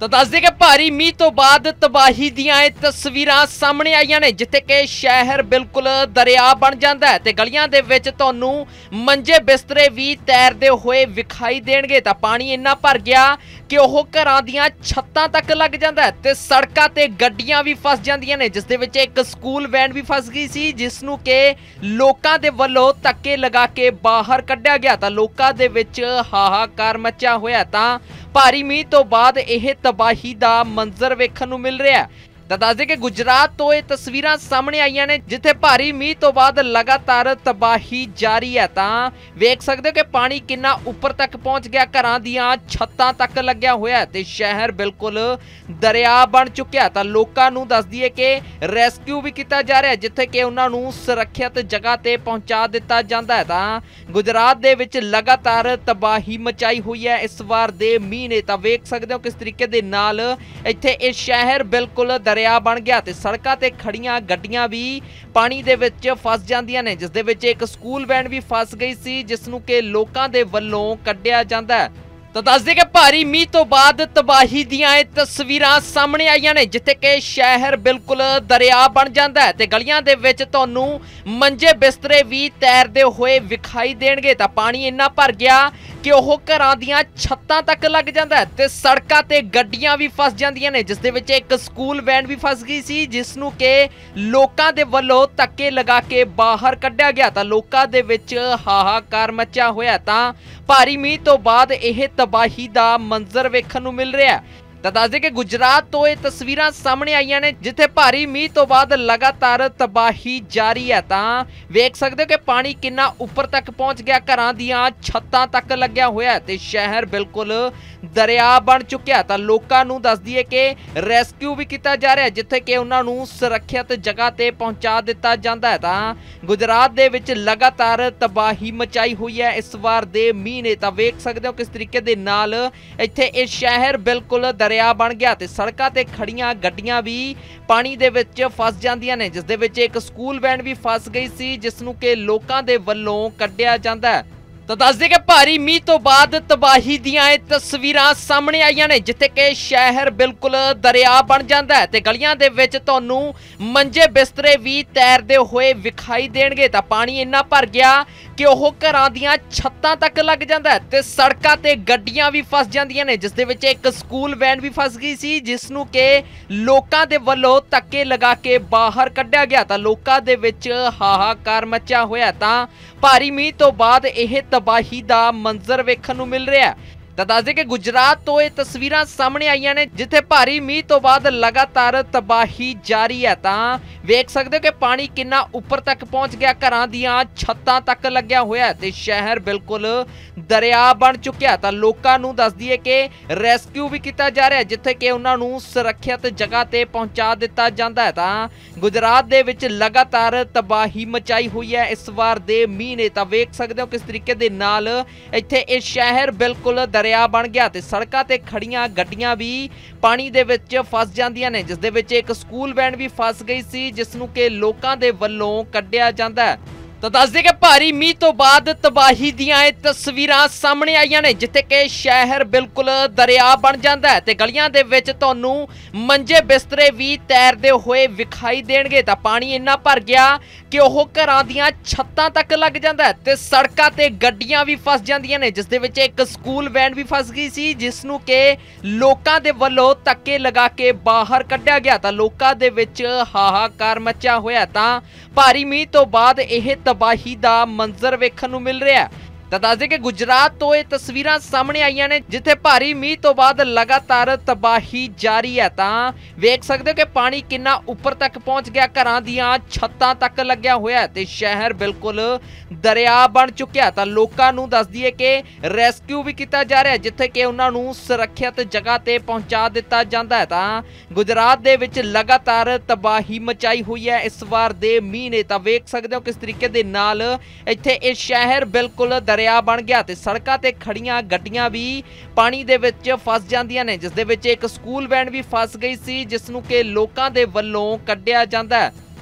ਤਾਂ ਦੱਸਦੇ ਕਿ ਭਾਰੀ ਮੀਂਹ ਤੋਂ ਬਾਅਦ ਤਬਾਹੀ ਦੀਆਂ ਇਹ ਤਸਵੀਰਾਂ ਸਾਹਮਣੇ ਆਈਆਂ ਨੇ ਜਿੱਥੇ ਕਿ ਸ਼ਹਿਰ ਬਿਲਕੁਲ ਦਰਿਆ ਬਣ ਜਾਂਦਾ ਹੈ ਤੇ ਗਲੀਆਂ ਦੇ ਵਿੱਚ ਤੁਹਾਨੂੰ ਮੰਜੇ ਬਿਸਤਰੇ ਵੀ ਤੈਰਦੇ ਹੋਏ ਵਿਖਾਈ ਦੇਣਗੇ ਤਾਂ ਪਾਣੀ ਇੰਨਾ ਭਰ ਗਿਆ ਕਿ ਉਹ ਘਰਾਂ ਦੀਆਂ ਛੱਤਾਂ ਤੱਕ ਲੱਗ ਜਾਂਦਾ ਤੇ ਸੜਕਾਂ ਤੇ ਗੱਡੀਆਂ ਵੀ ਫਸ ਜਾਂਦੀਆਂ ਨੇ ਜਿਸ ਦੇ ਵਿੱਚ ਇੱਕ ਸਕੂਲ ਵੈਨ ਵੀ ਫਸ ਗਈ ਸੀ ਜਿਸ ਨੂੰ ਕਿ ਲੋਕਾਂ ਦੇ ਵੱਲੋਂ ਤੱਕੇ ਲਗਾ ਕੇ ਬਾਹਰ ਕੱਢਿਆ ਗਿਆ ਤਾਂ ਲੋਕਾਂ ਦੇ ਵਿੱਚ ਹਾਹਾਕਾਰ ਮਚਿਆ ਹੋਇਆ ਤਾਂ ਭਾਰੀ ਮੀਂਹ ਤੋਂ ਬਾਅਦ ਇਹ ਤਬਾਹੀ ਦਾ ਮੰਜ਼ਰ ਵੇਖਣ ਨੂੰ ਮਿਲ ਰਿਹਾ ਹੈ ਤਾਂ ਦੱਸ ਦੇ ਕਿ ਗੁਜਰਾਤ ਤੋਂ ਇਹ ਤਸਵੀਰਾਂ ਸਾਹਮਣੇ ਆਈਆਂ ਨੇ ਜਿੱਥੇ ਭਾਰੀ ਮੀਂਹ ਤੋਂ ਬਾਅਦ ਲਗਾਤਾਰ ਤਬਾਹੀ ਜਾਰੀ ਹੈ ਤਾਂ ਵੇਖ ਸਕਦੇ ਹੋ ਕਿ ਪਾਣੀ ਕਿੰਨਾ ਉੱਪਰ ਤੱਕ ਪਹੁੰਚ ਗਿਆ ਘਰਾਂ ਦੀਆਂ ਛੱਤਾਂ ਤੱਕ ਲੱਗਿਆ ਹੋਇਆ ਤੇ ਸ਼ਹਿਰ ਬਿਲਕੁਲ ਦਰਿਆ ਬਣ ਚੁੱਕਿਆ ਤਾਂ ਲੋਕਾਂ ਨੂੰ ਦੱਸ ਦਈਏ ਕਿ ਰੈਸਕਿਊ ਵੀ ਕੀਤਾ ਜਾ ਰਿਹਾ ਜਿੱਥੇ ਕਿ ਉਹਨਾਂ ਨੂੰ ਸੁਰੱਖਿਅਤ ਜਗ੍ਹਾ ਤੇ ਪਹੁੰਚਾ ਦਿੱਤਾ ਜਾਂਦਾ ਹੈ ਤਾਂ ਗੁਜਰਾਤ ਦੇ ਵਿੱਚ ਲਗਾਤਾਰ ਤਬਾਹੀ ਮਚਾਈ ਹੋਈ ਹੈ ਇਸ ਵਾਰ ਦੇ ਮੀਂਹ ਨੇ ਤਾਂ ਵੇਖ ਸਕਦੇ ਹੋ ਕਿਸ ਤਰੀਕੇ ਦੇ ਨਾਲ ਇੱਥੇ ਇਹ ਸ਼ਹਿਰ ਬਿਲਕੁਲ ਦਰਿਆ ਬਣ ਗਿਆ ਤੇ ਸੜਕਾਂ ਤੇ ਖੜੀਆਂ ਗੱਡੀਆਂ ਵੀ ਪਾਣੀ ਦੇ ਵਿੱਚ ਫਸ ਜਾਂਦੀਆਂ ਨੇ ਜਿਸ ਦੇ ਵਿੱਚ ਇੱਕ ਸਕੂਲ ਵੈਨ ਵੀ ਫਸ ਗਈ ਸੀ ਜਿਸ ਨੂੰ ਕਿ ਲੋਕਾਂ ਦੇ ਵੱਲੋਂ ਕੱਢਿਆ ਜਾਂਦਾ ਹੈ ਤਾਂ ਦੱਸਦੇ ਕਿ ਭਾਰੀ ਮੀਂਹ ਤੋਂ ਬਾਅਦ ਤਬਾਹੀ ਦੀਆਂ ਇਹ ਤਸਵੀਰਾਂ ਸਾਹਮਣੇ ਆਈਆਂ ਨੇ ਜਿੱਥੇ ਕਿ ਸ਼ਹਿਰ ਬਿਲਕੁਲ ਦਰਿਆ ਬਣ ਜਾਂਦਾ ਹੈ ਤੇ ਗਲੀਆਂ ਦੇ ਵਿੱਚ ਤੁਹਾਨੂੰ ਮੰਜੇ ਬਿਸਤਰੇ ਵੀ ਤੈਰਦੇ ਹੋਏ ਵਿਖਾਈ ਦੇਣਗੇ ਤਾਂ ਪਾਣੀ ਇੰਨਾ ਭਰ ਗਿਆ ਕਿ ਉਹ ਘਰਾਂ ਦੀਆਂ ਛੱਤਾਂ ਤੱਕ ਲੱਗ ਜਾਂਦਾ ਤੇ ਸੜਕਾਂ ਤੇ ਗੱਡੀਆਂ ਵੀ ਫਸ ਜਾਂਦੀਆਂ ਨੇ ਜਿਸ ਦੇ ਵਿੱਚ ਇੱਕ ਸਕੂਲ ਵੈਨ ਵੀ ਫਸ ਗਈ ਸੀ ਜਿਸ ਨੂੰ ਕਿ ਲੋਕਾਂ ਦੇ ਵੱਲੋਂ ਤੱਕੇ ਲਗਾ ਕੇ ਬਾਹਰ ਕੱਢਿਆ ਗਿਆ ਤਾਂ ਲੋਕਾਂ ਦੇ ਵਿੱਚ ਹਾਹਾਕਾਰ ਮਚਿਆ ਹੋਇਆ ਤਾਂ ਭਾਰੀ ਮੀਂਹ ਤੋਂ ਬਾਅਦ ਇਹ ਤਬਾਹੀ ਦਾ ਮੰਜ਼ਰ ਵੇਖਣ ਨੂੰ ਮਿਲ ਰਿਹਾ ਤਾਂ ਦੱਸ ਦੇ ਕਿ ਗੁਜਰਾਤ ਤੋਂ ਇਹ ਤਸਵੀਰਾਂ ਸਾਹਮਣੇ ਆਈਆਂ ਨੇ ਜਿੱਥੇ ਭਾਰੀ ਮੀਂਹ ਤੋਂ ਬਾਅਦ ਲਗਾਤਾਰ ਤਬਾਹੀ ਜਾਰੀ ਹੈ ਤਾਂ ਵੇਖ ਸਕਦੇ ਹੋ ਕਿ ਪਾਣੀ ਕਿੰਨਾ ਉੱਪਰ ਤੱਕ ਪਹੁੰਚ ਗਿਆ ਘਰਾਂ ਦੀਆਂ ਛੱਤਾਂ ਤੱਕ ਲੱਗਿਆ ਹੋਇਆ ਤੇ ਸ਼ਹਿਰ ਬਿਲਕੁਲ ਦਰਿਆ ਬਣ ਚੁੱਕਿਆ ਤਾਂ ਲੋਕਾਂ ਨੂੰ ਦੱਸ ਦਈਏ ਕਿ ਰੈਸਕਿਊ ਵੀ ਕੀਤਾ ਜਾ ਰਿਹਾ ਜਿੱਥੇ ਕਿ ਉਹਨਾਂ ਨੂੰ ਸੁਰੱਖਿਅਤ ਜਗ੍ਹਾ ਤੇ ਪਹੁੰਚਾ ਦਿੱਤਾ ਜਾਂਦਾ ਹੈ ਤਾਂ ਗੁਜਰਾਤ ਦੇ ਵਿੱਚ ਲਗਾਤਾਰ ਤਬਾਹੀ ਮਚਾਈ ਹੋਈ ਹੈ ਇਸ ਵਾਰ ਦੇ ਮੀਂਹ ਨੇ ਤਾਂ ਵੇਖ ਸਕਦੇ ਹੋ ਕਿਸ ਤਰੀਕੇ ਦੇ ਨਾਲ ਇੱਥੇ ਇਹ ਸ਼ਹਿਰ ਬਿਲਕੁਲ ਦਰਿਆ ਬਣ ਗਿਆ ਤੇ ਸੜਕਾਂ ਤੇ ਖੜੀਆਂ ਗੱਡੀਆਂ ਵੀ ਪਾਣੀ ਦੇ ਵਿੱਚ ਫਸ ਜਾਂਦੀਆਂ ਨੇ ਜਿਸ ਦੇ ਵਿੱਚ ਇੱਕ ਸਕੂਲ ਵੈਨ ਵੀ ਫਸ ਗਈ ਸੀ ਜਿਸ ਨੂੰ ਕਿ ਲੋਕਾਂ ਦੇ ਵੱਲੋਂ ਕੱਢਿਆ ਜਾਂਦਾ ਹੈ ਤਾਂ ਦੱਸਦੇ ਕਿ ਭਾਰੀ ਮੀਂਹ ਤੋਂ ਬਾਅਦ ਤਬਾਹੀ ਦੀਆਂ ਇਹ ਤਸਵੀਰਾਂ ਸਾਹਮਣੇ ਆਈਆਂ ਨੇ ਜਿੱਥੇ ਕਿ ਸ਼ਹਿਰ ਬਿਲਕੁਲ ਦਰਿਆ ਬਣ ਜਾਂਦਾ ਹੈ ਤੇ ਗਲੀਆਂ ਦੇ ਵਿੱਚ ਤੁਹਾਨੂੰ ਮੰਜੇ ਬਿਸਤਰੇ ਵੀ ਤੈਰਦੇ ਹੋਏ ਵਿਖਾਈ ਦੇਣਗੇ ਤਾਂ ਪਾਣੀ ਇੰਨਾ ਭਰ ਗਿਆ ਕਿ ਉਹ ਘਰਾਂ ਦੀਆਂ ਛੱਤਾਂ ਤੱਕ ਲੱਗ ਜਾਂਦਾ ਤੇ ਸੜਕਾਂ ਤੇ ਗੱਡੀਆਂ ਵੀ ਫਸ ਜਾਂਦੀਆਂ ਨੇ ਜਿਸ ਦੇ ਵਿੱਚ ਇੱਕ ਸਕੂਲ ਵੈਨ ਵੀ ਫਸ ਗਈ ਸੀ ਜਿਸ ਨੂੰ ਕਿ ਲੋਕਾਂ ਦੇ ਵੱਲੋਂ ਤੱਕੇ ਲਗਾ ਕੇ ਬਾਹਰ ਕੱਢਿਆ ਗਿਆ ਤਾਂ ਲੋਕਾਂ ਦੇ ਵਿੱਚ ਹਾਹਾਕਾਰ ਮਚਿਆ ਹੋਇਆ ਤਾਂ ਭਾਰੀ ਮੀਂਹ ਤੋਂ ਬਾਅਦ ਇਹ ਤਬਾਹੀ ਦਾ ਮੰਜ਼ਰ ਵੇਖਣ ਨੂੰ ਮਿਲ ਰਿਹਾ ਤਾਂ ਦੱਸ ਦੇ ਕਿ ਗੁਜਰਾਤ ਤੋਂ ਇਹ ਤਸਵੀਰਾਂ ਸਾਹਮਣੇ ਆਈਆਂ ਨੇ ਜਿੱਥੇ ਭਾਰੀ ਮੀਂਹ ਤੋਂ ਬਾਅਦ ਲਗਾਤਾਰ ਤਬਾਹੀ ਜਾਰੀ ਹੈ ਤਾਂ ਵੇਖ ਸਕਦੇ ਹੋ ਕਿ ਪਾਣੀ ਕਿੰਨਾ ਉੱਪਰ ਤੱਕ ਪਹੁੰਚ ਗਿਆ ਘਰਾਂ ਦੀਆਂ ਛੱਤਾਂ ਤੱਕ ਲੱਗਿਆ ਹੋਇਆ ਤੇ ਸ਼ਹਿਰ ਬਿਲਕੁਲ ਦਰਿਆ ਬਣ ਚੁੱਕਿਆ ਤਾਂ ਲੋਕਾਂ ਨੂੰ ਦੱਸ ਦਈਏ ਕਿ ਰੈਸਕਿਊ ਵੀ ਕੀਤਾ ਜਾ ਰਿਹਾ ਜਿੱਥੇ ਕਿ ਉਹਨਾਂ ਨੂੰ ਸੁਰੱਖਿਅਤ ਜਗ੍ਹਾ ਤੇ ਪਹੁੰਚਾ ਦਿੱਤਾ ਜਾਂਦਾ ਹੈ ਤਾਂ ਗੁਜਰਾਤ ਦੇ ਵਿੱਚ ਲਗਾਤਾਰ ਤਬਾਹੀ ਮਚਾਈ ਹੋਈ ਹੈ ਇਸ ਵਾਰ ਦੇ ਮੀਂਹ ਨੇ ਤਾਂ ਵੇਖ ਸਕਦੇ ਹੋ ਕਿਸ ਤਰੀਕੇ ਦੇ ਨਾਲ ਇੱਥੇ ਇਹ ਸ਼ਹਿਰ ਬਿਲਕੁਲ ਦਰਿਆ ਬਣ ਗਿਆ ਤੇ ਸੜਕਾਂ ਤੇ ਖੜੀਆਂ ਗੱਡੀਆਂ ਵੀ ਪਾਣੀ ਦੇ ਵਿੱਚ ਫਸ ਜਾਂਦੀਆਂ ਨੇ ਜਿਸ ਦੇ ਵਿੱਚ ਇੱਕ ਸਕੂਲ ਵੈਨ ਵੀ ਫਸ ਗਈ ਸੀ ਜਿਸ ਨੂੰ ਕਿ ਲੋਕਾਂ ਦੇ ਵੱਲੋਂ ਕੱਢਿਆ ਜਾਂਦਾ ਹੈ ਤਾਂ ਦੱਸਦੇ ਕਿ ਭਾਰੀ ਮੀਂਹ ਤੋਂ ਬਾਅਦ ਤਬਾਹੀ ਦੀਆਂ ਇਹ ਤਸਵੀਰਾਂ ਸਾਹਮਣੇ ਆਈਆਂ ਨੇ ਜਿੱਥੇ ਕਿ ਸ਼ਹਿਰ ਬਿਲਕੁਲ ਦਰਿਆ ਬਣ ਜਾਂਦਾ ਹੈ ਤੇ ਗਲੀਆਂ ਦੇ ਵਿੱਚ ਤੁਹਾਨੂੰ ਮੰਜੇ ਬਿਸਤਰੇ ਵੀ ਤੈਰਦੇ ਹੋਏ ਵਿਖਾਈ ਦੇਣਗੇ ਤਾਂ ਪਾਣੀ ਇੰਨਾ ਭਰ ਗਿਆ ਕਿ ਉਹ ਘਰਾਂ ਦੀਆਂ ਛੱਤਾਂ ਤੱਕ ਲੱਗ ਜਾਂਦਾ ਤੇ ਸੜਕਾਂ ਤੇ ਗੱਡੀਆਂ ਵੀ ਫਸ ਜਾਂਦੀਆਂ ਨੇ ਜਿਸ ਦੇ ਵਿੱਚ ਇੱਕ ਸਕੂਲ ਵੈਨ ਵੀ ਫਸ ਗਈ ਸੀ ਜਿਸ ਨੂੰ ਕਿ ਲੋਕਾਂ ਦੇ ਵੱਲੋਂ ਤੱਕੇ ਲਗਾ ਕੇ ਬਾਹਰ ਕੱਢਿਆ ਗਿਆ ਤਾਂ ਲੋਕਾਂ ਦੇ ਵਿੱਚ ਹਾਹਾਕਾਰ ਮਚਿਆ ਹੋਇਆ ਤਾਂ ਭਾਰੀ ਮੀਂਹ ਤੋਂ ਬਾਅਦ ਇਹ ਤਬਾਹੀ ਦਾ ਮੰਜ਼ਰ ਵੇਖਣ ਨੂੰ ਮਿਲ ਰਿਹਾ ਹੈ ਤਾਂ ਦੱਸ ਦੇ ਕਿ ਗੁਜਰਾਤ ਤੋਂ ਇਹ ਤਸਵੀਰਾਂ ਸਾਹਮਣੇ ਆਈਆਂ ਨੇ ਜਿੱਥੇ ਭਾਰੀ ਮੀਂਹ ਤੋਂ ਬਾਅਦ ਲਗਾਤਾਰ ਤਬਾਹੀ ਜਾਰੀ ਹੈ ਤਾਂ ਵੇਖ ਸਕਦੇ ਹੋ ਕਿ ਪਾਣੀ ਕਿੰਨਾ ਉੱਪਰ ਤੱਕ ਪਹੁੰਚ ਗਿਆ ਘਰਾਂ ਦੀਆਂ ਛੱਤਾਂ ਤੱਕ ਲੱਗਿਆ ਹੋਇਆ ਹੈ ਤੇ ਸ਼ਹਿਰ ਬਿਲਕੁਲ ਦਰਿਆ ਬਣ ਚੁੱਕਿਆ ਤਾਂ ਲੋਕਾਂ ਨੂੰ ਦੱਸ ਦਈਏ ਕਿ ਰੈਸਕਿਊ ਵੀ ਕੀਤਾ ਜਾ ਰਿਹਾ ਜਿੱਥੇ ਕਿ ਉਹਨਾਂ ਨੂੰ ਸੁਰੱਖਿਅਤ ਜਗ੍ਹਾ ਤੇ ਪਹੁੰਚਾ ਦਿੱਤਾ ਜਾਂਦਾ ਹੈ ਤਾਂ ਗੁਜਰਾਤ ਦੇ ਵਿੱਚ ਲਗਾਤਾਰ ਤਬਾਹੀ ਮਚਾਈ ਹੋਈ ਹੈ ਇਸ ਵਾਰ ਦੇ ਮੀਂਹ ਨੇ ਤਾਂ ਵੇਖ ਸਕਦੇ ਹੋ ਕਿਸ ਤਰੀਕੇ ਦੇ ਨਾਲ ਇੱਥੇ ਇਹ ਸ਼ਹਿਰ ਬਿਲਕੁਲ ਦਰਿਆ ਬਣ ਗਿਆ ਤੇ ਸੜਕਾਂ ਤੇ ਖੜੀਆਂ ਗੱਡੀਆਂ ਵੀ ਪਾਣੀ ਦੇ ਵਿੱਚ ਫਸ ਜਾਂਦੀਆਂ ਨੇ ਜਿਸ ਦੇ ਵਿੱਚ ਇੱਕ ਸਕੂਲ ਵੈਨ ਵੀ ਫਸ ਗਈ ਸੀ ਜਿਸ ਨੂੰ ਕਿ ਲੋਕਾਂ ਦੇ ਵੱਲੋਂ ਕੱਢਿਆ ਜਾਂਦਾ ਹੈ